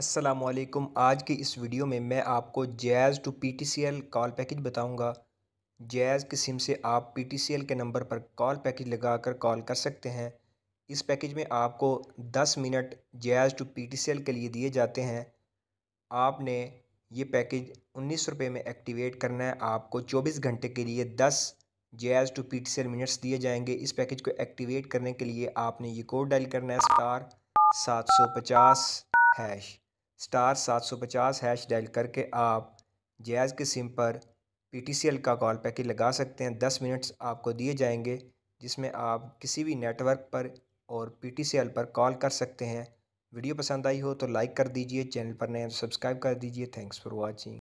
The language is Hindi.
असलम आज की इस वीडियो में मैं आपको Jazz to PTCL call package बताऊंगा जैज़ की सिम से आप पीटीसीएल के नंबर पर कॉल पैकेज लगाकर कॉल कर सकते हैं इस पैकेज में आपको 10 मिनट जैज़ टू पीटीसीएल के लिए दिए जाते हैं आपने ये पैकेज उन्नीस रुपये में एक्टिवेट करना है आपको चौबीस घंटे के लिए दस जैज़ टू एल मिनट्स दिए जाएंगे इस पैकेज को एक्टिवेट करने के लिए आपने ये कोड डायल करना है स्टार सात सौ पचास हैश स्टार सात सौ पचास हैश डायल करके आप जैज़ के सिम पर पीटीसीएल का कॉल पैकेज लगा सकते हैं दस मिनट्स आपको दिए जाएंगे जिसमें आप किसी भी नेटवर्क पर और पीटीसीएल पर कॉल कर सकते हैं वीडियो पसंद आई हो तो लाइक कर दीजिए चैनल पर नए सब्सक्राइब तो कर दीजिए थैंक्स फॉर वॉचिंग